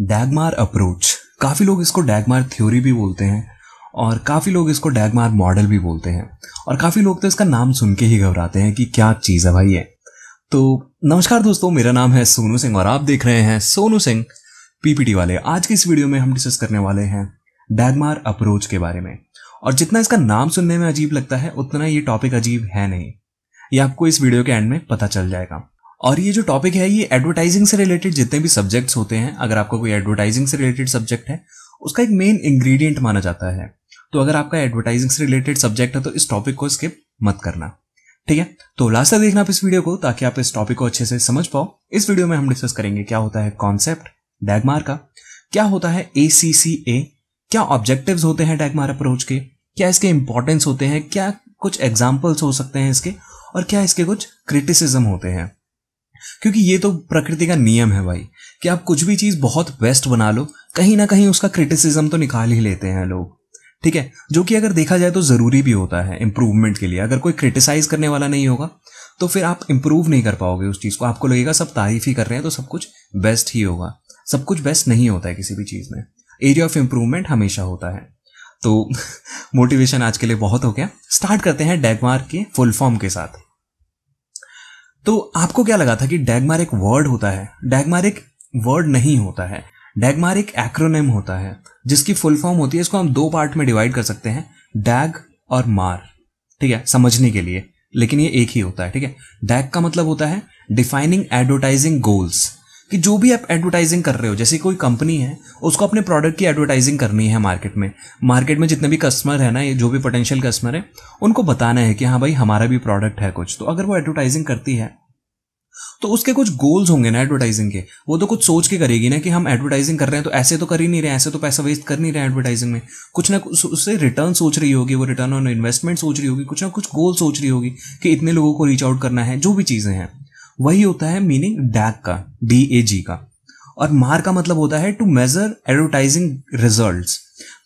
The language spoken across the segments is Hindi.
डैगमार अप्रोच काफ़ी लोग इसको डैगमार थ्योरी भी बोलते हैं और काफ़ी लोग इसको डैगमार मॉडल भी बोलते हैं और काफ़ी लोग तो इसका नाम सुन के ही घबराते हैं कि क्या चीज़ है भाई ये तो नमस्कार दोस्तों मेरा नाम है सोनू सिंह और आप देख रहे हैं सोनू सिंह पीपीटी वाले आज के इस वीडियो में हम डिस्कस करने वाले हैं डैगमार अप्रोच के बारे में और जितना इसका नाम सुनने में अजीब लगता है उतना ये टॉपिक अजीब है नहीं ये आपको इस वीडियो के एंड में पता चल जाएगा और ये जो टॉपिक है ये एडवर्टाइजिंग से रिलेटेड जितने भी सब्जेक्ट्स होते हैं अगर आपका कोई एडवर्टाइजिंग से रिलेटेड सब्जेक्ट है उसका एक मेन इंग्रेडिएंट माना जाता है तो अगर आपका एडवर्टाइजिंग से रिलेटेड सब्जेक्ट है तो इस टॉपिक को स्किप मत करना ठीक है तो लास्ट तक देखना आप इस वीडियो को ताकि आप इस टॉपिक को अच्छे से समझ पाओ इस वीडियो में हम डिस्कस करेंगे क्या होता है कॉन्सेप्ट डैगमार का क्या होता है ए क्या ऑब्जेक्टिव होते हैं डैगमार अप्रोच के क्या इसके इंपॉर्टेंस होते हैं क्या कुछ एग्जाम्पल्स हो सकते हैं इसके और क्या इसके कुछ क्रिटिसिज्म होते हैं क्योंकि ये तो प्रकृति का नियम है भाई कि आप कुछ भी चीज़ बहुत बेस्ट बना लो कहीं ना कहीं उसका क्रिटिसिज्म तो निकाल ही लेते हैं लोग ठीक है जो कि अगर देखा जाए तो ज़रूरी भी होता है इम्प्रूवमेंट के लिए अगर कोई क्रिटिसाइज करने वाला नहीं होगा तो फिर आप इम्प्रूव नहीं कर पाओगे उस चीज़ को आपको लगेगा सब तारीफ ही कर रहे हैं तो सब कुछ बेस्ट ही होगा सब कुछ बेस्ट नहीं होता है किसी भी चीज़ में एरिया ऑफ इम्प्रूवमेंट हमेशा होता है तो मोटिवेशन आज के लिए बहुत हो गया स्टार्ट करते हैं डेगमार्क के फुल फॉर्म के साथ तो आपको क्या लगा था कि डैगमार एक वर्ड होता है डैगमार एक वर्ड नहीं होता है डैगमार एक एक्रोनेम होता है जिसकी फुल फॉर्म होती है इसको हम दो पार्ट में डिवाइड कर सकते हैं डैग और मार ठीक है समझने के लिए लेकिन ये एक ही होता है ठीक है डैग का मतलब होता है डिफाइनिंग एडवर्टाइजिंग गोल्स कि जो भी आप एडवर्टाइजिंग कर रहे हो जैसे कोई कंपनी है उसको अपने प्रोडक्ट की एडवर्टाइजिंग करनी है मार्केट में मार्केट में जितने भी कस्टमर है ना ये जो भी पोटेंशियल कस्टमर है उनको बताना है कि हाँ भाई हमारा भी प्रोडक्ट है कुछ तो अगर वो एडवर्टाइजिंग करती है तो उसके कुछ गोल्स होंगे ना एडवर्टाइजिंग के वो तो कुछ सोच के करेगी ना कि हम एडवर्टाइजिंग कर रहे हैं तो ऐसे तो कर ही नहीं रहे ऐसे तो पैसा वेस्ट कर नहीं रहे एडवर्टाइजिंग में कुछ ना कुछ उससे रिटर्न सोच रही होगी वो रिटर्न ऑन इन्वेस्टमेंट सोच रही होगी कुछ ना कुछ गोल सोच रही होगी कि इतने लोगों को रीच आउट करना है जो भी चीज़ें हैं वही होता है मीनिंग डैक का डी ए जी का और मार का मतलब होता है टू मेजर एडवर्टाइजिंग रिजल्ट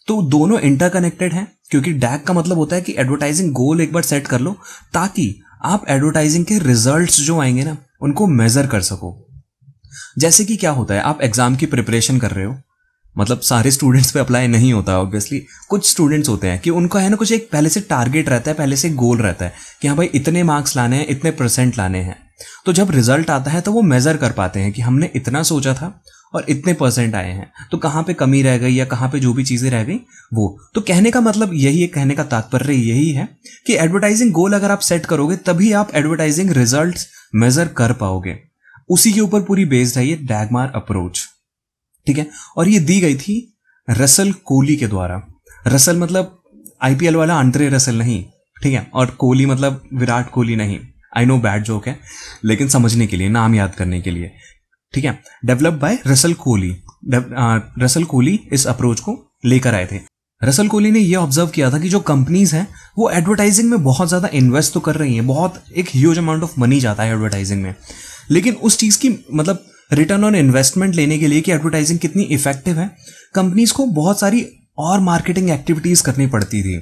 तो दोनों इंटरकनेक्टेड हैं क्योंकि डैक का मतलब होता है कि एडवर्टाइजिंग गोल एक बार सेट कर लो ताकि आप एडवर्टाइजिंग के रिजल्ट्स जो आएंगे ना उनको मेजर कर सको जैसे कि क्या होता है आप एग्जाम की प्रिपरेशन कर रहे हो मतलब सारे स्टूडेंट्स पे अप्लाई नहीं होता ऑब्वियसली कुछ स्टूडेंट्स होते हैं कि उनका है ना कुछ एक पहले से टारगेट रहता है पहले से गोल रहता है कि हाँ भाई इतने मार्क्स लाने हैं इतने परसेंट लाने हैं तो जब रिजल्ट आता है तो वो मेज़र कर पाते हैं कि हमने इतना सोचा था और इतने परसेंट आए हैं तो कहाँ पे कमी रह गई या कहाँ पे जो भी चीज़ें रह गई वो तो कहने का मतलब यही है कहने का तात्पर्य यही है कि एडवर्टाइजिंग गोल अगर आप सेट करोगे तभी आप एडवर्टाइजिंग रिजल्ट मेजर कर पाओगे उसी के ऊपर पूरी बेस्ड है ये डैगमार अप्रोच ठीक है और ये दी गई थी रसल कोहली के द्वारा रसल मतलब आईपीएल वाला अंतरे रसल नहीं ठीक है और कोहली मतलब विराट कोहली नहीं आई नो बैड जोक है लेकिन समझने के लिए नाम याद करने के लिए ठीक है develop by Russell Colley Russell Colley इस अप्रोच को लेकर आए थे रसल कोहली ने यह ऑब्जर्व किया था कि जो कंपनीज हैं वो एडवर्टाइजिंग में बहुत ज़्यादा इन्वेस्ट तो कर रही हैं बहुत एक ह्यूज अमाउंट ऑफ मनी जाता है एडवर्टाइजिंग में लेकिन उस चीज़ की मतलब रिटर्न ऑन इन्वेस्टमेंट लेने के लिए कि एडवर्टाइजिंग कितनी इफेक्टिव है कंपनीज को बहुत सारी और मार्केटिंग एक्टिविटीज़ करनी पड़ती थी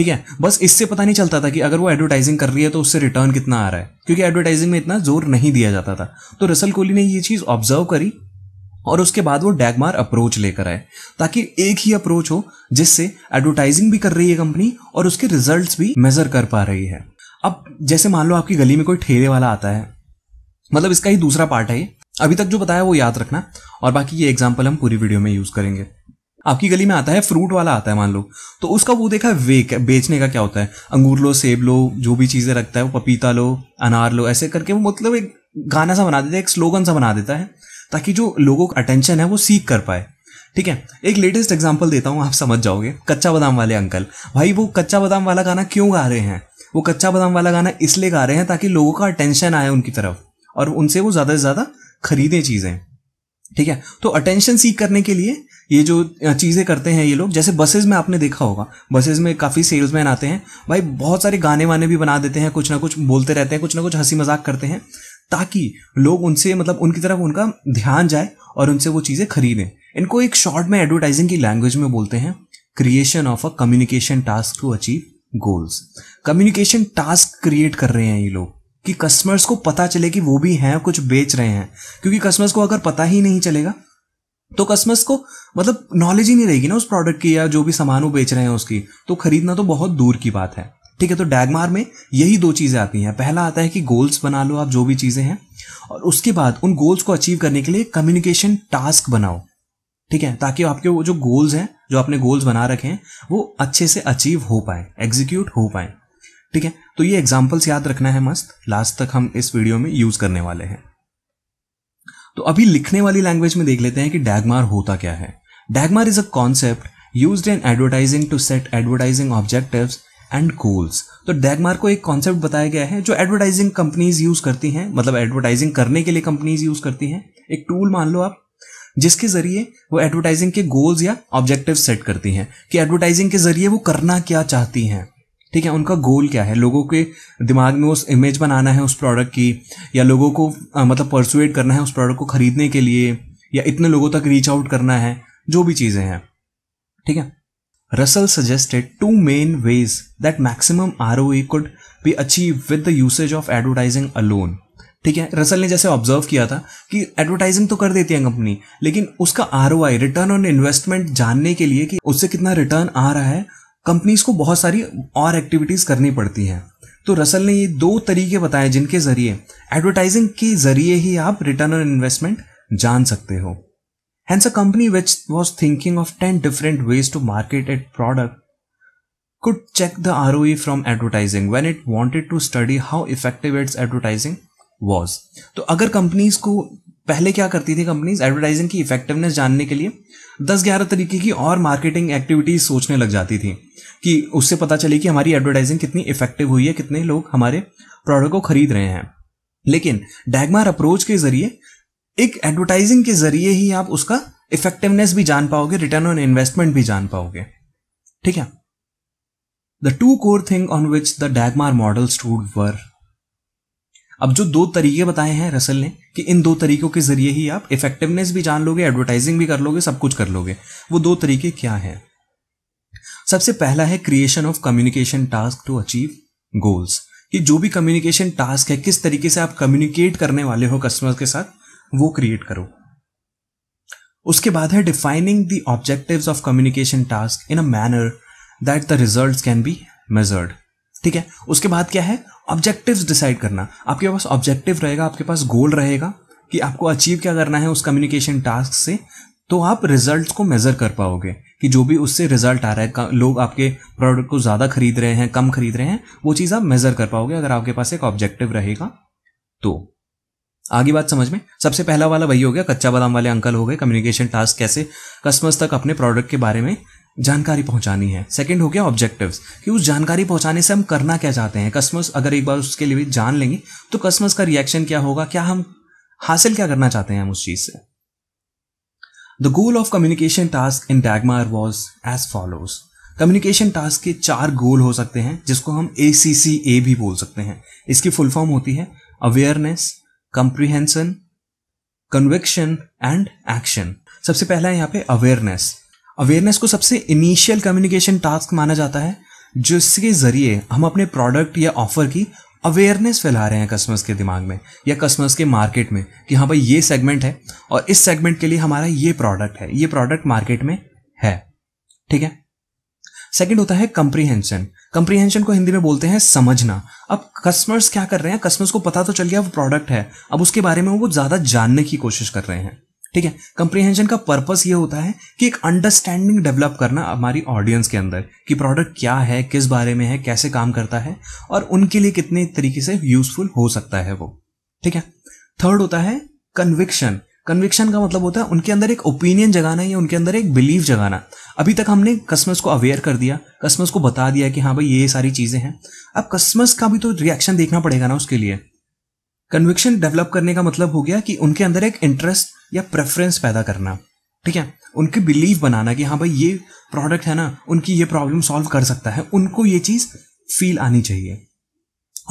ठीक है बस इससे पता नहीं चलता था कि अगर वो एडवर्टाइजिंग कर रही है तो उससे रिटर्न कितना आ रहा है क्योंकि एडवर्टाइजिंग में इतना जोर नहीं दिया जाता था तो रसल कोहली ने ये चीज़ ऑब्जर्व करी और उसके बाद वो डैगमार अप्रोच लेकर आए ताकि एक ही अप्रोच हो जिससे एडवर्टाइजिंग भी कर रही है कंपनी और उसके रिजल्ट्स भी मेजर कर पा रही है अब जैसे मान लो आपकी गली में कोई ठेले वाला आता है मतलब इसका ही दूसरा पार्ट है ये अभी तक जो बताया वो याद रखना और बाकी ये एग्जाम्पल हम पूरी वीडियो में यूज करेंगे आपकी गली में आता है फ्रूट वाला आता है मान लो तो उसका वो देखा है वेक बेचने का क्या होता है अंगूर लो सेब लो जो भी चीज़ें रखता है वो पपीता लो अनार लो ऐसे करके वो मतलब एक गाना सा बना देता है एक स्लोगन सा बना देता है ताकि जो लोगों का अटेंशन है वो सीख कर पाए ठीक है एक लेटेस्ट एग्जाम्पल देता हूँ आप समझ जाओगे कच्चा बादाम वाले अंकल भाई वो कच्चा बादाम वाला गाना क्यों गा रहे हैं वो कच्चा बादाम वाला गाना इसलिए गा रहे हैं ताकि लोगों का अटेंशन आए उनकी तरफ और उनसे वो ज़्यादा से ज़्यादा खरीदें चीज़ें ठीक है तो अटेंशन सीख करने के लिए ये जो चीज़ें करते हैं ये लोग जैसे बसेज में आपने देखा होगा बसेज में काफ़ी सेल्समैन आते हैं भाई बहुत सारे गाने वाने भी बना देते हैं कुछ ना कुछ बोलते रहते हैं कुछ ना कुछ हंसी मजाक करते हैं ताकि लोग उनसे मतलब उनकी तरफ उनका ध्यान जाए और उनसे वो चीज़ें खरीदें इनको एक शॉर्ट में एडवर्टाइजिंग की लैंग्वेज में बोलते हैं creation of a communication task to achieve goals communication task create कर रहे हैं ये लोग कि कस्टमर्स को पता चले कि वो भी हैं कुछ बेच रहे हैं क्योंकि कस्टमर्स को अगर पता ही नहीं चलेगा तो कस्टमर्स को मतलब नॉलेज ही नहीं रहेगी ना उस प्रोडक्ट की या जो भी सामान वो बेच रहे हैं उसकी तो खरीदना तो बहुत दूर की बात है ठीक है तो डैगमार में यही दो चीज़ें आती हैं पहला आता है कि गोल्स बना लो आप जो भी चीज़ें हैं और उसके बाद उन गोल्स को अचीव करने के लिए कम्युनिकेशन टास्क बनाओ ठीक है ताकि आपके वो जो गोल्स हैं जो आपने गोल्स बना रखे हैं वो अच्छे से अचीव हो पाए एग्जीक्यूट हो पाए ठीक है तो ये एग्जाम्पल्स याद रखना है मस्त लास्ट तक हम इस वीडियो में यूज़ करने वाले हैं तो अभी लिखने वाली लैंग्वेज में देख लेते हैं कि डैगमार होता क्या है DAGMAR is a concept use in advertising to set advertising objective and goals तो डैगमार को एक कॉन्सेप्ट बताया गया है जो एडवर्टाइजिंग कंपनीज यूज करती हैं मतलब एडवर्टाइजिंग करने के लिए कंपनीज यूज करती हैं एक टूल मान लो आप जिसके जरिए वो एडवर्टाइजिंग के गोल्स या ऑब्जेक्टिव सेट करती हैं कि एडवर्टाइजिंग के जरिए वो करना क्या चाहती हैं ठीक है उनका गोल क्या है लोगों के दिमाग में उस इमेज बनाना है उस प्रोडक्ट की या लोगों को आ, मतलब परसुएट करना है उस प्रोडक्ट को खरीदने के लिए या इतने लोगों तक रीच आउट करना है जो भी चीज़ें हैं ठीक है Russell suggested two main ways that maximum R O could be achieved with the of advertising a alone ठीक है रसल ने जैसे ऑब्जर्व किया था कि एडवर्टाइजिंग तो कर देती है कंपनी लेकिन उसका R O I return on investment जानने के लिए कि उससे कितना रिटर्न आ रहा है कंपनीज को बहुत सारी और एक्टिविटीज़ करनी पड़ती हैं तो रसल ने ये दो तरीके बताए जिनके ज़रिए एडवर्टाइजिंग के ज़रिए ही आप रिटर्न ऑन इन्वेस्टमेंट जान सकते हो hence a company which was thinking of ten different ways to market at product check the R O from advertising when it wanted to study how effective its advertising was तो अगर कंपनीज को पहले क्या करती थी कंपनीज एडवर्टाइजिंग की इफेक्टिवनेस जानने के लिए दस ग्यारह तरीके की और मार्केटिंग एक्टिविटीज सोचने लग जाती थी कि उससे पता चले कि हमारी एडवर्टाइजिंग कितनी इफेक्टिव हुई है कितने लोग हमारे प्रोडक्ट को खरीद रहे हैं लेकिन डैगमार अप्रोच के जरिए एक एडवर्टाइजिंग के जरिए ही आप उसका इफेक्टिवनेस भी जान पाओगे रिटर्न ऑन इन्वेस्टमेंट भी जान पाओगे ठीक है the two core thing on which the DAGMAR model stood were अब जो दो तरीके बताए हैं रसल ने कि इन दो तरीकों के ज़रिए ही आप इफेक्टिवनेस भी जान लोगे एडवर्टाइजिंग भी कर लोगे सब कुछ कर लोगे वो दो तरीके क्या हैं सबसे पहला है creation of communication task to achieve goals कि जो भी कम्युनिकेशन टास्क है किस तरीके से आप कम्युनिकेट करने वाले हो कस्टमर के साथ वो क्रिएट करो उसके बाद है defining the objectives of communication task in a manner that the result can be measured ठीक है उसके बाद क्या है ऑब्जेक्टिव्स डिसाइड करना आपके पास ऑब्जेक्टिव रहेगा आपके पास गोल रहेगा कि आपको अचीव क्या करना है उस कम्युनिकेशन टास्क से तो आप रिजल्ट्स को मेज़र कर पाओगे कि जो भी उससे रिजल्ट आ रहा है लोग आपके प्रोडक्ट को ज़्यादा खरीद रहे हैं कम खरीद रहे हैं वो चीज़ आप मेज़र कर पाओगे अगर आपके पास एक ऑब्जेक्टिव रहेगा तो आगे बात समझ में सबसे पहला वाला वही हो गया कच्चा बादाम वाले अंकल हो गए कम्युनिकेशन टास्क कैसे कस्टमर्स तक अपने प्रोडक्ट के बारे में जानकारी पहुंचानी है सेकंड हो गया ऑब्जेक्टिव्स कि उस जानकारी पहुंचाने से हम करना क्या चाहते हैं कस्टमर्स अगर एक बार उसके लिए भी जान लेंगे तो कस्टमर्स का रिएक्शन क्या होगा क्या हम हासिल क्या करना चाहते हैं हम उस चीज़ से the goal of communication task in DAGMAR was as follows communication task के चार गोल हो सकते हैं जिसको हम ए भी बोल सकते हैं इसकी फुल फॉर्म होती है awareness comprehension conviction and action सबसे पहला है यहाँ पे अवेयरनेस अवेयरनेस को सबसे इनिशियल कम्युनिकेशन टास्क माना जाता है जिसके ज़रिए हम अपने प्रोडक्ट या ऑफर की अवेयरनेस फैला रहे हैं कस्टमर्स के दिमाग में या कस्टमर्स के मार्केट में कि हाँ भाई ये सेगमेंट है और इस सेगमेंट के लिए हमारा ये प्रोडक्ट है ये प्रोडक्ट मार्केट में है ठीक है सेकंड होता है कंप्रीहेंशन कंप्रीहेंशन को हिंदी में बोलते हैं समझना अब कस्टमर्स क्या कर रहे हैं कस्टमर्स को पता तो चल गया वो प्रोडक्ट है अब उसके बारे में वो ज़्यादा जानने की कोशिश कर रहे हैं ठीक है कंप्रीहेंशन का पर्पस ये होता है कि एक अंडरस्टैंडिंग डेवलप करना हमारी ऑडियंस के अंदर कि प्रोडक्ट क्या है किस बारे में है कैसे काम करता है और उनके लिए कितने तरीके से यूजफुल हो सकता है वो ठीक है थर्ड होता है कन्विक्शन कन्विक्शन का मतलब होता है उनके अंदर एक ओपिनियन जगाना या उनके अंदर एक बिलीव जगाना अभी तक हमने कस्टमर्स को अवेयर कर दिया कस्टमर्स को बता दिया कि हाँ भाई ये सारी चीज़ें हैं अब कस्टमर्स का भी तो रिएक्शन देखना पड़ेगा ना उसके लिए कन्विक्शन डेवलप करने का मतलब हो गया कि उनके अंदर एक इंटरेस्ट या प्रेफरेंस पैदा करना ठीक है उनकी बिलीव बनाना कि हाँ भाई ये प्रोडक्ट है ना उनकी ये प्रॉब्लम सॉल्व कर सकता है उनको ये चीज़ फील आनी चाहिए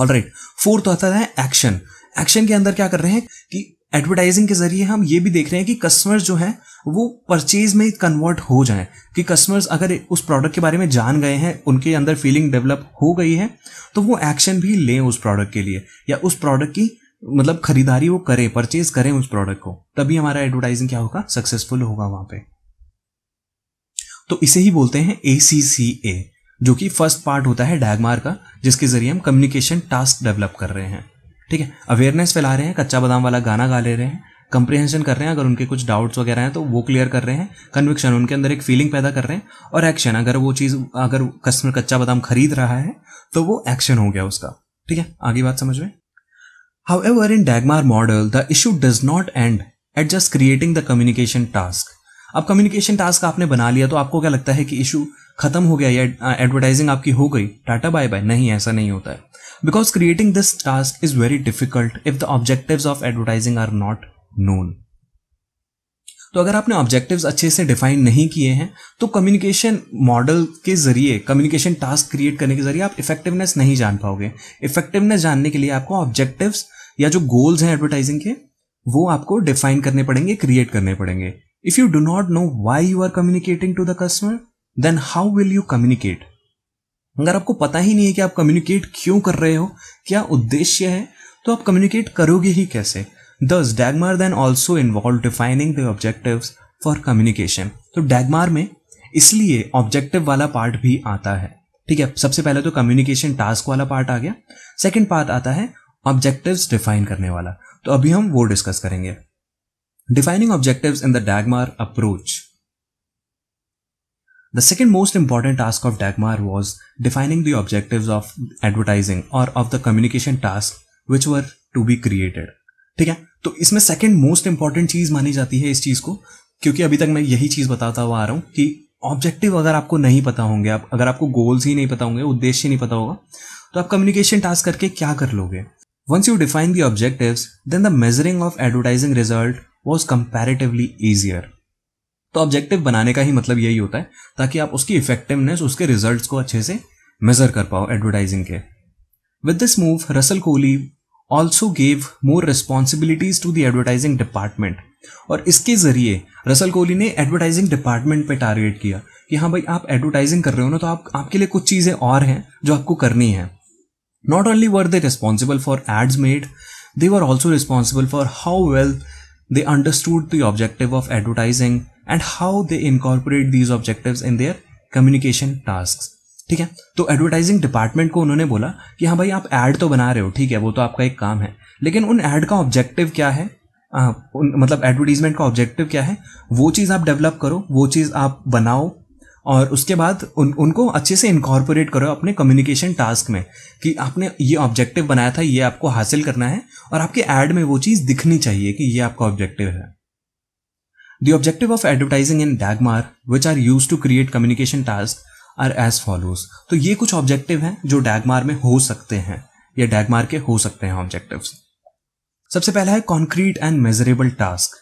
ऑल राइट फोर्थ आता है एक्शन एक्शन के अंदर क्या कर रहे हैं कि एडवर्टाइजिंग के जरिए हम ये भी देख रहे हैं कि कस्टमर्स जो हैं वो परचेज में कन्वर्ट हो जाएं कि कस्टमर्स अगर उस प्रोडक्ट के बारे में जान गए हैं उनके अंदर फीलिंग डेवलप हो गई है तो वो एक्शन भी लें उस प्रोडक्ट के लिए या उस प्रोडक्ट की मतलब खरीदारी वो करे परचेज करें उस प्रोडक्ट को तभी हमारा एडवर्टाइजिंग क्या होगा सक्सेसफुल होगा वहां पे तो इसे ही बोलते हैं ए सी सी ए जो कि फर्स्ट पार्ट होता है डैगमार का जिसके जरिए हम कम्युनिकेशन टास्क डेवलप कर रहे हैं ठीक है अवेयरनेस फैला रहे हैं कच्चा बादाम वाला गाना गा ले रहे हैं कंप्रिहेंशन कर रहे हैं अगर उनके कुछ डाउट्स वगैरह हैं तो वो क्लियर कर रहे हैं कन्विक्शन उनके अंदर एक फीलिंग पैदा कर रहे हैं और एक्शन अगर वो चीज़ अगर कस्टमर कच्चा बादाम खरीद रहा है तो वो एक्शन हो गया उसका ठीक है आगे बात समझ में However, in Dagmar model, the issue does not end at just creating the communication task. अब कम्युनिकेशन टास्क आपने बना लिया तो आपको क्या लगता है कि इशू खत्म हो गया या एडवर्टाइजिंग आपकी हो गई टाटा बाय बाय नहीं ऐसा नहीं होता है because creating this task is very difficult if the objectives of advertising are not known तो अगर आपने ऑब्जेक्टिव्स अच्छे से डिफाइन नहीं किए हैं तो कम्युनिकेशन मॉडल के जरिए कम्युनिकेशन टास्क क्रिएट करने के जरिए आप इफेक्टिवनेस नहीं जान पाओगे इफेक्टिवनेस जानने के लिए आपको ऑब्जेक्टिव्स या जो गोल्स हैं एडवर्टाइजिंग के वो आपको डिफाइन करने पड़ेंगे क्रिएट करने पड़ेंगे if you do not know why you are communicating to the customer then how will you communicate अगर आपको पता ही नहीं है कि आप कम्युनिकेट क्यों कर रहे हो क्या उद्देश्य है तो आप कम्युनिकेट करोगे ही कैसे दस DAGMAR then also involve defining the objective for communication तो डैगमार में इसलिए ऑब्जेक्टिव वाला पार्ट भी आता है ठीक है सबसे पहले तो कम्युनिकेशन टास्क वाला पार्ट आ गया सेकंड पार्ट आता है ऑब्जेक्टिव्स डिफाइन करने वाला तो अभी हम वो डिस्कस करेंगे defining objectives in the DAGMAR approach the second most important task of DAGMAR was defining the objective of advertising और of the communication task which were to be created ठीक है तो इसमें सेकेंड मोस्ट इंपॉर्टेंट चीज मानी जाती है इस चीज को क्योंकि अभी तक मैं यही चीज बताता हुआ आ रहा हूं कि ऑब्जेक्टिव अगर आपको नहीं पता होंगे आप अगर आपको गोल्स ही नहीं पता होंगे उद्देश्य नहीं पता होगा तो आप कम्युनिकेशन टास्क करके क्या कर लोगे Once you define the objectives, then the measuring of advertising result was comparatively easier. तो ऑब्जेक्टिव बनाने का ही मतलब यही होता है ताकि आप उसकी इफेक्टिवनेस उसके रिजल्ट्स को अच्छे से मेजर कर पाओ एडवर्टाइजिंग के with this move Russell Colley also gave more responsibilities to the advertising department और इसके जरिए रसल कोहली ने एडवर्टाइजिंग डिपार्टमेंट पे टारगेट किया कि हाँ भाई आप एडवर्टाइजिंग कर रहे हो ना तो आप आपके लिए कुछ चीज़ें और हैं जो आपको करनी है Not only were they responsible for ads made, they were also responsible for how well they understood the objective of advertising and how they incorporate these objectives in their communication tasks. ठीक है तो एडवर्टाइजिंग डिपार्टमेंट को उन्होंने बोला कि हाँ भाई आप एड तो बना रहे हो ठीक है वो तो आपका एक काम है लेकिन उन एड का ऑब्जेक्टिव क्या है आ, उन, मतलब एडवर्टीजमेंट का ऑब्जेक्टिव क्या है वो चीज़ आप डेवलप करो वो चीज़ आप बनाओ और उसके बाद उन उनको अच्छे से इनकॉर्पोरेट करो अपने कम्युनिकेशन टास्क में कि आपने ये ऑब्जेक्टिव बनाया था ये आपको हासिल करना है और आपके एड में वो चीज़ दिखनी चाहिए कि ये आपका ऑब्जेक्टिव है the objective of advertising in DAGMAR which are use to create communication task are as follows तो ये कुछ ऑब्जेक्टिव हैं जो डैगमार में हो सकते हैं या डैगमार के हो सकते हैं ऑब्जेक्टिव सबसे पहला है कॉन्क्रीट एंड मेजरेबल टास्क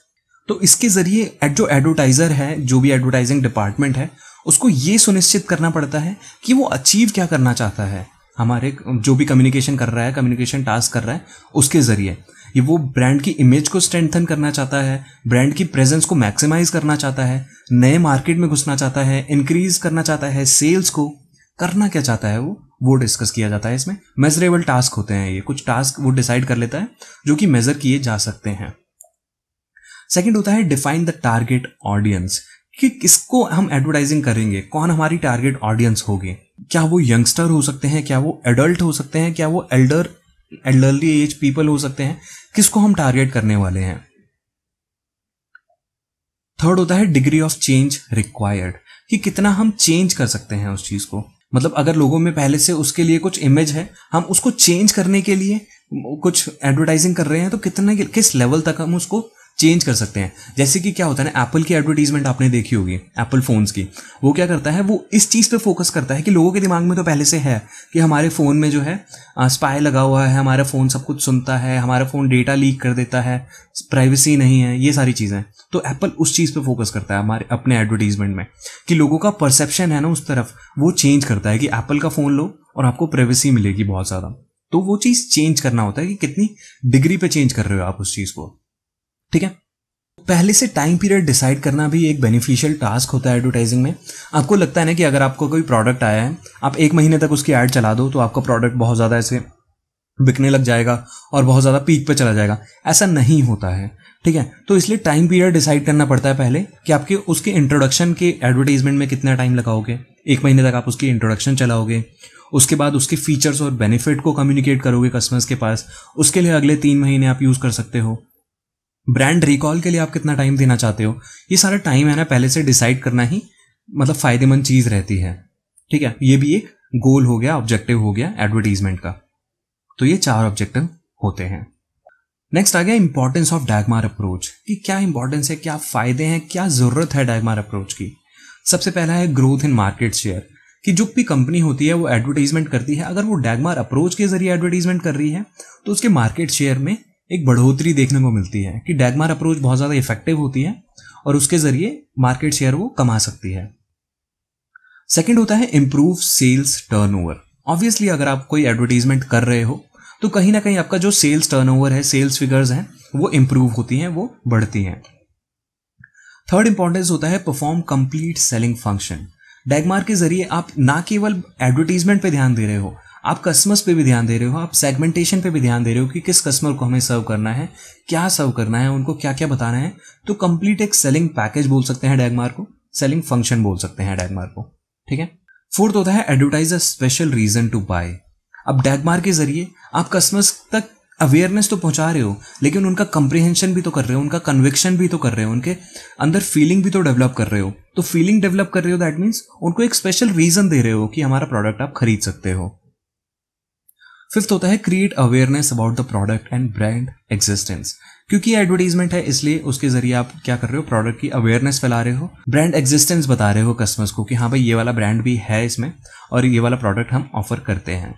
तो इसके जरिए जो एडवर्टाइजर है जो भी एडवर्टाइजिंग डिपार्टमेंट है उसको ये सुनिश्चित करना पड़ता है कि वो अचीव क्या करना चाहता है हमारे जो भी कम्युनिकेशन कर रहा है कम्युनिकेशन टास्क कर रहा है उसके ज़रिए ये वो ब्रांड की इमेज को स्ट्रेंथन करना चाहता है ब्रांड की प्रेजेंस को मैक्सिमाइज करना चाहता है नए मार्केट में घुसना चाहता है इंक्रीज करना चाहता है सेल्स को करना क्या चाहता है वो वो डिस्कस किया जाता है इसमें मेजरेबल टास्क होते हैं ये कुछ टास्क वो डिसाइड कर लेता है जो कि मेजर किए जा सकते हैं सेकेंड होता है डिफाइन द टारगेट ऑडियंस कि किसको हम एडवर्टाइजिंग करेंगे कौन हमारी टारगेट ऑडियंस होगी क्या वो यंगस्टर हो सकते हैं क्या वो एडल्ट हो सकते हैं क्या वो एल्डर एल्डरली एज पीपल हो सकते हैं किसको हम टारगेट करने वाले हैं थर्ड होता है डिग्री ऑफ चेंज रिक्वायर्ड कि कितना हम चेंज कर सकते हैं उस चीज को मतलब अगर लोगों में पहले से उसके लिए कुछ इमेज है हम उसको चेंज करने के लिए कुछ एडवर्टाइजिंग कर रहे हैं तो कितने किस लेवल तक हम उसको चेंज कर सकते हैं जैसे कि क्या होता है ना एप्पल की एडवर्टीजमेंट आपने देखी होगी एप्पल फ़ोन्स की वो क्या करता है वो इस चीज़ पे फोकस करता है कि लोगों के दिमाग में तो पहले से है कि हमारे फ़ोन में जो है स्पाई लगा हुआ है हमारा फ़ोन सब कुछ सुनता है हमारा फ़ोन डेटा लीक कर देता है प्राइवेसी नहीं है ये सारी चीज़ें तो एप्पल उस चीज़ पर फोकस करता है हमारे अपने एडवर्टीजमेंट में कि लोगों का परसेप्शन है ना उस तरफ वो चेंज करता है कि एप्पल का फ़ोन लो और आपको प्राइवेसी मिलेगी बहुत ज़्यादा तो वो चीज़ चेंज करना होता है कि कितनी डिग्री पे चेंज कर रहे हो आप उस चीज़ को ठीक है पहले से टाइम पीरियड डिसाइड करना भी एक बेनिफिशियल टास्क होता है एडवर्टाइजिंग में आपको लगता है ना कि अगर आपको कोई प्रोडक्ट आया है आप एक महीने तक उसकी ऐड चला दो तो आपका प्रोडक्ट बहुत ज़्यादा ऐसे बिकने लग जाएगा और बहुत ज़्यादा पीक पर चला जाएगा ऐसा नहीं होता है ठीक है तो इसलिए टाइम पीरियड डिसाइड करना पड़ता है पहले कि आपके उसके इंट्रोडक्शन के एडवर्टीजमेंट में कितना टाइम लगाओगे एक महीने तक आप उसकी इंट्रोडक्शन चलाओगे उसके बाद उसके फीचर्स और बेनिफिट को कम्युनिकेट करोगे कस्टमर्स के पास उसके लिए अगले तीन महीने आप यूज़ कर सकते हो ब्रांड रिकॉल के लिए आप कितना टाइम देना चाहते हो ये सारा टाइम है ना पहले से डिसाइड करना ही मतलब फ़ायदेमंद चीज़ रहती है ठीक है ये भी एक गोल हो गया ऑब्जेक्टिव हो गया एडवर्टीजमेंट का तो ये चार ऑब्जेक्टिव होते हैं नेक्स्ट आ गया इंपॉर्टेंस ऑफ डैगमार अप्रोच कि क्या इंपॉर्टेंस है क्या फायदे हैं क्या जरूरत है डैगमार अप्रोच की सबसे पहला है ग्रोथ इन मार्केट शेयर कि जो भी कंपनी होती है वो एडवर्टीजमेंट करती है अगर वो डैगमार अप्रोच के जरिए एडवर्टीजमेंट कर रही है तो उसके मार्केट शेयर में एक बढ़ोतरी देखने को मिलती है कि डैगमार अप्रोच बहुत ज़्यादा इफेक्टिव होती है और उसके ज़रिए मार्केट शेयर वो कमा सकती है सेकेंड होता है इम्प्रूव सेल्स ओवर ऑब्वियसली अगर आप कोई एडवर्टीजमेंट कर रहे हो तो कहीं ना कहीं आपका जो सेल्स टर्नओवर है सेल्स फिगर्स हैं वो इम्प्रूव होती हैं वो बढ़ती हैं थर्ड इंपॉर्टेंस होता है perform complete selling function DAGMAR के जरिए आप ना केवल एडवर्टीजमेंट पे ध्यान दे रहे हो आप कस्टमर्स पे भी ध्यान दे रहे हो आप सेगमेंटेशन पे भी ध्यान दे रहे हो कि किस कस्टमर को हमें सर्व करना है क्या सर्व करना है उनको क्या क्या बताना है तो कंप्लीट एक सेलिंग पैकेज बोल सकते हैं डैगमार को सेलिंग फंक्शन बोल सकते हैं डैगमार को ठीक है फोर्थ होता है advertise a special reason to buy अब डैगमार के जरिए आप कस्टमर्स तक अवेयरनेस तो पहुंचा रहे हो लेकिन उनका कंप्रिहेंशन भी तो कर रहे हो उनका कन्विक्शन भी तो कर रहे हो उनके अंदर फीलिंग भी तो डेवलप कर रहे हो तो फीलिंग डेवलप कर रहे हो दैट मीन्स उनको एक स्पेशल रीजन दे रहे हो कि हमारा प्रोडक्ट आप खरीद सकते हो फिफ्थ होता है create awareness about the product and brand existence क्योंकि एडवर्टीजमेंट है इसलिए उसके जरिए आप क्या कर रहे हो प्रोडक्ट की अवेयरनेस फैला रहे हो ब्रांड एग्जिस्टेंस बता रहे हो कस्टमर्स को कि हाँ भाई ये वाला ब्रांड भी है इसमें और ये वाला प्रोडक्ट हम ऑफर करते हैं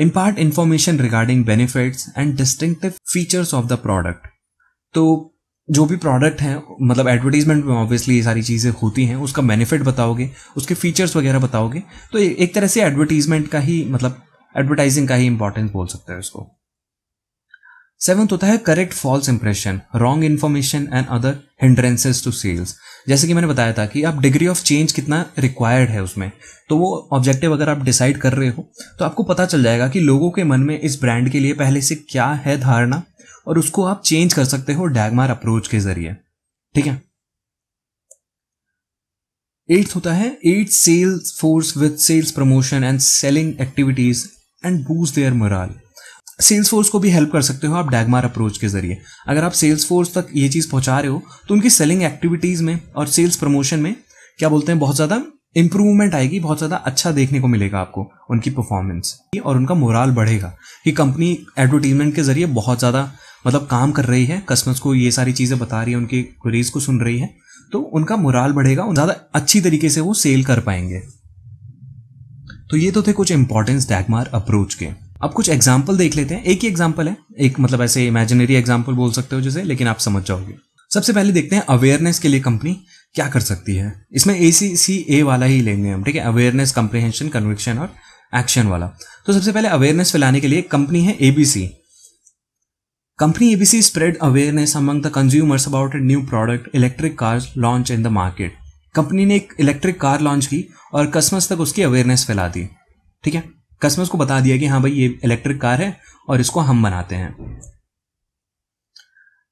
impart information regarding benefits and distinctive features of the product तो जो भी प्रोडक्ट हैं मतलब एडवर्टीजमेंट में ऑब्वियसली ये सारी चीज़ें होती हैं उसका बेनिफिट बताओगे उसके फीचर्स वगैरह बताओगे तो एक तरह से एडवर्टीजमेंट का ही मतलब एडवर्टाइजिंग का ही इंपॉर्टेंस बोल सकते हैं उसको सेवेंथ होता है correct false impression wrong information and other hindrances to sales जैसे कि मैंने बताया था कि आप डिग्री ऑफ चेंज कितना रिक्वायर्ड है उसमें तो वो ऑब्जेक्टिव अगर आप डिसाइड कर रहे हो तो आपको पता चल जाएगा कि लोगों के मन में इस ब्रांड के लिए पहले से क्या है धारणा और उसको आप चेंज कर सकते हो डैगमार अप्रोच के जरिए ठीक है एट्थ होता है aid sales force with sales promotion and selling activities and boost their morale sales force को भी हेल्प कर सकते हो आप डैगमार अप्रोच के जरिए अगर आप सेल्स फोर्स तक ये चीज़ पहुंचा रहे हो तो उनकी सेलिंग एक्टिविटीज़ में और सेल्स प्रमोशन में क्या बोलते हैं बहुत ज़्यादा इंप्रूवमेंट आएगी बहुत ज़्यादा अच्छा देखने को मिलेगा आपको उनकी परफॉर्मेंस और उनका मोराल बढ़ेगा कि कंपनी एडवर्टीजमेंट के जरिए बहुत ज़्यादा मतलब काम कर रही है कस्टमर्स को ये सारी चीज़ें बता रही है उनकी क्वेरीज को सुन रही है तो उनका मोराल बढ़ेगा ज़्यादा अच्छी तरीके से वो सेल कर पाएंगे तो ये तो थे कुछ इंपॉर्टेंस डैगमार अप्रोच के अब कुछ एग्जाम्पल देख लेते हैं एक ही एग्जाम्पल है एक मतलब ऐसे इमेजिनरी एग्जाम्पल बोल सकते हो जैसे लेकिन आप समझ जाओगे सबसे पहले देखते हैं अवेयरनेस के लिए कंपनी क्या कर सकती है इसमें ए सी सी ए वाला ही लेंगे हम ठीक है अवेयरनेस कंप्रीहेंशन कन्विक्शन और एक्शन वाला तो सबसे पहले अवेयरनेस फैलाने के लिए कंपनी है ABC company ABC spread awareness among the consumers about new product electric cars launch in the market company ने एक इलेक्ट्रिक कार लॉन्च की और कस्टमर्स तक उसकी अवेयरनेस फैला दी ठीक है कस्टमर्स को बता दिया कि हाँ भाई ये इलेक्ट्रिक कार है और इसको हम बनाते हैं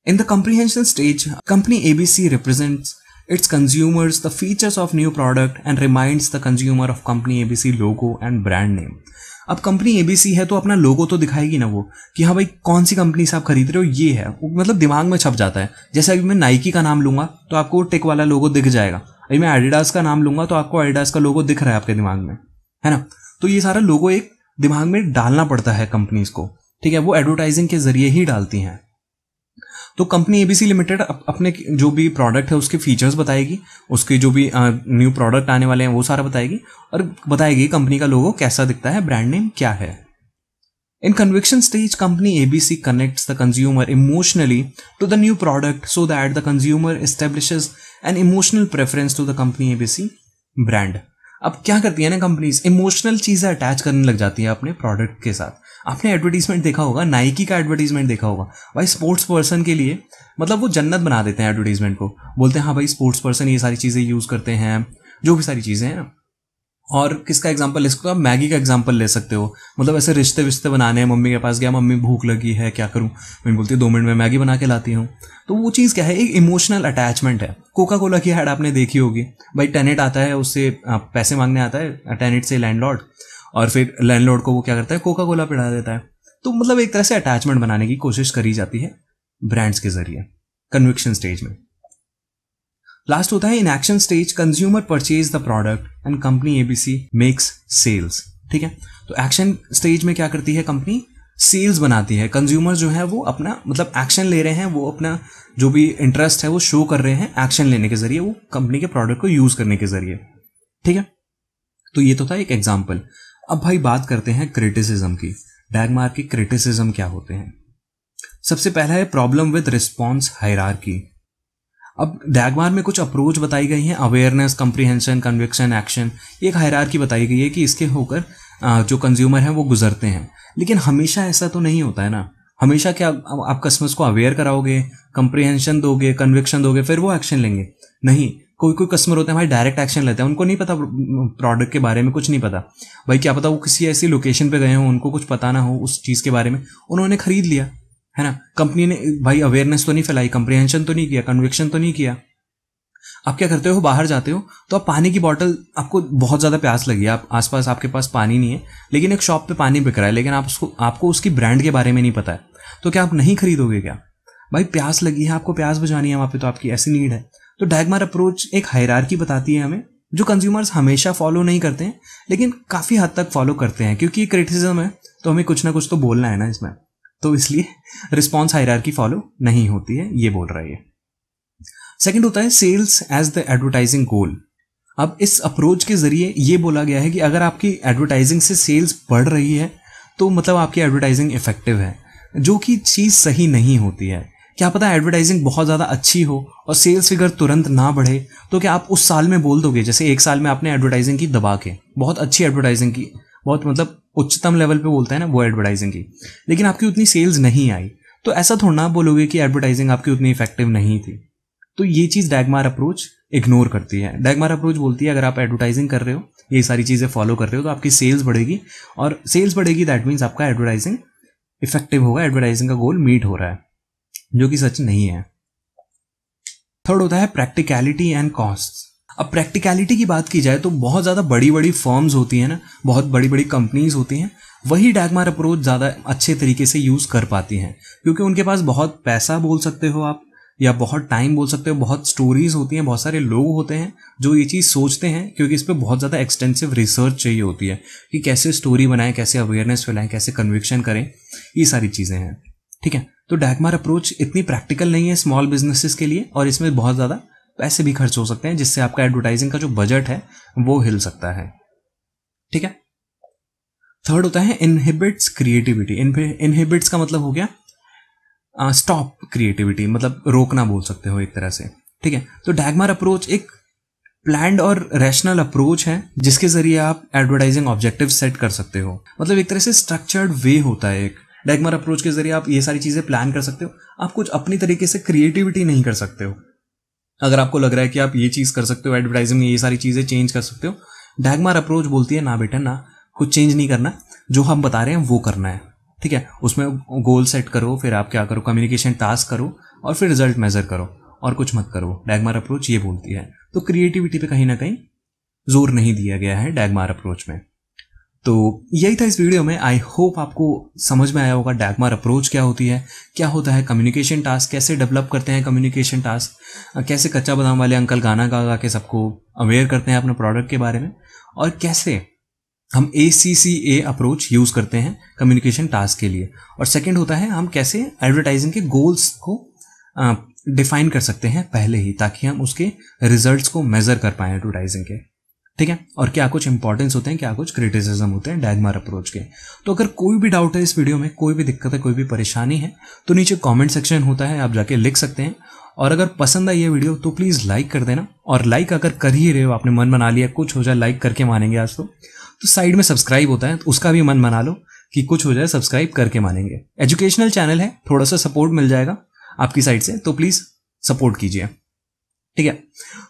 in the comprehension stage company ABC represent its consumers the features of new product and remind the consumer of company ABC logo and brand name अब कंपनी एबीसी है तो अपना लोगो तो दिखाएगी ना वो कि हाँ भाई कौन सी कंपनी से आप खरीद रहे हो ये है मतलब दिमाग में छप जाता है जैसे अभी मैं नाइकी का नाम लूंगा तो आपको टेक वाला लोगो दिख जाएगा अभी मैं एडिडास का नाम लूंगा तो आपको एडिडास का लोगो दिख रहा है आपके दिमाग में है ना तो ये सारा लोगो एक दिमाग में डालना पड़ता है कंपनीज को ठीक है वो एडवर्टाइजिंग के जरिए ही डालती हैं तो कंपनी एबीसी लिमिटेड अपने जो भी प्रोडक्ट है उसके फीचर्स बताएगी उसके जो भी न्यू प्रोडक्ट आने वाले हैं वो सारा बताएगी और बताएगी कंपनी का लोगो कैसा दिखता है ब्रांड नेम क्या है In conviction stage, company ABC connects the consumer emotionally to the new product so that the consumer establishes an emotional preference to the company ABC brand. अब क्या करती है ना कंपनीज इमोशनल चीज़ें अटैच करने लग जाती है अपने प्रोडक्ट के साथ आपने एडवर्टीजमेंट देखा होगा नाइकी का एडवर्टीजमेंट देखा होगा भाई स्पोर्ट्स पर्सन के लिए मतलब वो जन्नत बना देते हैं एडवर्टीजमेंट को बोलते हैं हाँ भाई स्पोर्ट्स पर्सन ये सारी चीज़ें यूज़ करते हैं जो भी सारी चीज़ें हैं और किसका एग्जाम्पल ले सकते हो आप मैगी का एग्जाम्पल ले सकते हो मतलब ऐसे रिश्ते विश्ते बनाने हैं मम्मी के पास गया मम्मी भूख लगी है क्या करूँ मम्मी बोलती है दो मिनट में मैगी बना के लाती हूँ तो वो चीज़ क्या है एक इमोशनल अटैचमेंट है कोका कोला की हैड आपने देखी होगी भाई टेनेट आता है उससे हाँ, पैसे मांगने आता है टेनेट से लैंडलॉर्ड और फिर लैंडलॉर्ड को वो क्या करता है कोका कोला पिला देता है तो मतलब एक तरह से अटैचमेंट बनाने की कोशिश करी जाती है ब्रांड्स के जरिए कन्विक्शन स्टेज में लास्ट होता है in action stage consumer purchase the product and company ABC makes sales ठीक है तो एक्शन स्टेज में क्या करती है कंपनी सेल्स बनाती है कंज्यूमर जो है वो अपना मतलब एक्शन ले रहे हैं वो अपना जो भी इंटरेस्ट है वो शो कर रहे हैं एक्शन लेने के जरिए वो कंपनी के प्रोडक्ट को यूज करने के जरिए ठीक है तो ये तो था एक एग्जाम्पल अब भाई बात करते हैं क्रिटिसिज्म की डैगमार्क के क्रिटिसिज्म क्या होते हैं सबसे पहला है प्रॉब्लम विद रिस्पॉन्स की अब डैगमार में कुछ अप्रोच बताई गई हैं अवेयरनेस कम्प्रीहेंशन कन्विक्शन एक्शन एक हायरार की बताई गई है कि इसके होकर जो कंज्यूमर हैं वो गुजरते हैं लेकिन हमेशा ऐसा तो नहीं होता है ना हमेशा क्या आप कस्टमर्स को अवेयर कराओगे कंप्रीहेंशन दोगे कन्विक्शन दोगे फिर वो एक्शन लेंगे नहीं कोई कोई कस्टमर होते हैं भाई डायरेक्ट एक्शन लेते हैं उनको नहीं पता प्रोडक्ट के बारे में कुछ नहीं पता भाई क्या पता वो किसी ऐसी लोकेशन पे गए हों उनको कुछ पता ना हो उस चीज़ के बारे में उन्होंने खरीद लिया है ना कंपनी ने भाई अवेयरनेस तो नहीं फैलाई कंप्रिहेंशन तो नहीं किया कन्विक्शन तो नहीं किया आप क्या करते हो बाहर जाते हो तो आप पानी की बॉटल आपको बहुत ज़्यादा प्यास लगी आप आसपास आपके पास पानी नहीं है लेकिन एक शॉप पे पानी बिक रहा है लेकिन आप उसको आपको उसकी ब्रांड के बारे में नहीं पता है तो क्या आप नहीं खरीदोगे क्या भाई प्यास लगी है आपको प्यास बुझानी है वहाँ पे तो आपकी ऐसी नीड है तो डायगमार अप्रोच एक हायरार्की बताती है हमें जो कंज्यूमर्स हमेशा फॉलो नहीं करते हैं लेकिन काफ़ी हद तक फॉलो करते हैं क्योंकि ये क्रिटिसिज्म है तो हमें कुछ ना कुछ तो बोलना है ना इसमें तो इसलिए रिस्पॉन्स की फॉलो नहीं होती है ये बोल रहा है सेकेंड होता है sales as the advertising goal अब इस अप्रोच के जरिए ये बोला गया है कि अगर आपकी एडवर्टाइजिंग से सेल्स बढ़ रही है तो मतलब आपकी एडवर्टाइजिंग इफेक्टिव है जो कि चीज़ सही नहीं होती है क्या पता एडवर्टाइजिंग बहुत ज़्यादा अच्छी हो और सेल्स फिगर तुरंत ना बढ़े तो क्या आप उस साल में बोल दोगे जैसे एक साल में आपने एडवर्टाइजिंग की दबा के बहुत अच्छी एडवर्टाइजिंग की बहुत मतलब उच्चतम लेवल पे बोलते हैं ना वो एडवर्टाइजिंग की लेकिन आपकी उतनी सेल्स नहीं आई तो ऐसा थोड़ा ना आप बोलोगे कि एडवर्टाइजिंग आपकी उतनी इफेक्टिव नहीं थी तो ये चीज़ डैगमार अप्रोच इग्नोर करती है डैगमार अप्रोच बोलती है अगर आप एडवर्टाइजिंग कर रहे हो ये सारी चीज़ें फॉलो कर रहे हो तो आपकी सेल्स बढ़ेगी और सेल्स बढ़ेगी दैट मीन्स आपका एडवर्टाइजिंग इफेक्टिव होगा एडवर्टाइजिंग का गोल मीट हो रहा है जो कि सच नहीं है थर्ड होता है प्रैक्टिकलिटी एंड कॉस्ट अब प्रैक्टिकलिटी की बात की जाए तो बहुत ज़्यादा बड़ी बड़ी फर्म्स होती हैं ना बहुत बड़ी बड़ी कंपनीज होती हैं वही डैगमार अप्रोच ज़्यादा अच्छे तरीके से यूज़ कर पाती हैं क्योंकि उनके पास बहुत पैसा बोल सकते हो आप या बहुत टाइम बोल सकते हो बहुत स्टोरीज होती हैं बहुत सारे लोग होते हैं जो ये चीज़ सोचते हैं क्योंकि इस पर बहुत ज़्यादा एक्सटेंसिव रिसर्च चाहिए होती है कि कैसे स्टोरी बनाएं कैसे अवेयरनेस फैलाएं कैसे कन्विक्शन करें ये सारी चीज़ें हैं ठीक है तो डैगमार अप्रोच इतनी प्रैक्टिकल नहीं है स्मॉल बिजनेसेस के लिए और इसमें बहुत ज़्यादा पैसे भी खर्च हो सकते हैं जिससे आपका एडवर्टाइजिंग का जो बजट है वो हिल सकता है ठीक है थर्ड होता है इनहिबिट्स क्रिएटिविटी इनहिबिट्स का मतलब हो गया स्टॉप क्रिएटिविटी मतलब रोकना बोल सकते हो एक तरह से ठीक है तो डैगमार अप्रोच एक प्लैंड और रैशनल अप्रोच है जिसके जरिए आप एडवर्टाइजिंग ऑब्जेक्टिव सेट कर सकते हो मतलब एक तरह से स्ट्रक्चर्ड वे होता है एक डैगमार अप्रोच के जरिए आप ये सारी चीज़ें प्लान कर सकते हो आप कुछ अपनी तरीके से क्रिएटिविटी नहीं कर सकते हो अगर आपको लग रहा है कि आप ये चीज़ कर सकते हो एडवर्टाइजिंग में ये सारी चीज़ें चेंज कर सकते हो डैगमार अप्रोच बोलती है ना बेटा ना कुछ चेंज नहीं करना जो हम बता रहे हैं वो करना है ठीक है उसमें गोल सेट करो फिर आप क्या करो कम्युनिकेशन टास्क करो और फिर रिजल्ट मेजर करो और कुछ मत करो डैगमार अप्रोच ये बोलती है तो क्रिएटिविटी पे कहीं ना कहीं जोर नहीं दिया गया है डैगमार अप्रोच में तो यही था इस वीडियो में आई होप आपको समझ में आया होगा डैगमार अप्रोच क्या होती है क्या होता है कम्युनिकेशन टास्क कैसे डेवलप करते हैं कम्युनिकेशन टास्क कैसे कच्चा बदाम वाले अंकल गाना गा गा के सबको अवेयर करते हैं अपने प्रोडक्ट के बारे में और कैसे हम ए सी सी ए अप्रोच यूज़ करते हैं कम्युनिकेशन टास्क के लिए और सेकेंड होता है हम कैसे एडवर्टाइजिंग के गोल्स को डिफाइन कर सकते हैं पहले ही ताकि हम उसके रिजल्ट को मेज़र कर पाए एडवर्टाइजिंग के ठीक है और क्या कुछ इंपॉर्टेंस होते हैं क्या कुछ क्रिटिसिज्म होते हैं डैगमार अप्रोच के तो अगर कोई भी डाउट है इस वीडियो में कोई भी दिक्कत है कोई भी परेशानी है तो नीचे कॉमेंट सेक्शन होता है आप जाके लिख सकते हैं और अगर पसंद आई ये वीडियो तो प्लीज़ लाइक कर देना और लाइक अगर कर ही रहे हो आपने मन बना लिया कुछ हो जाए लाइक करके मानेंगे आज तो तो साइड में सब्सक्राइब होता है तो उसका भी मन बना लो कि कुछ हो जाए सब्सक्राइब करके मानेंगे एजुकेशनल चैनल है थोड़ा सा सपोर्ट मिल जाएगा आपकी साइड से तो प्लीज़ सपोर्ट कीजिए ठीक है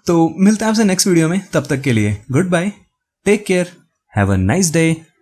तो मिलते हैं आपसे नेक्स्ट वीडियो में तब तक के लिए good bye take care have a nice day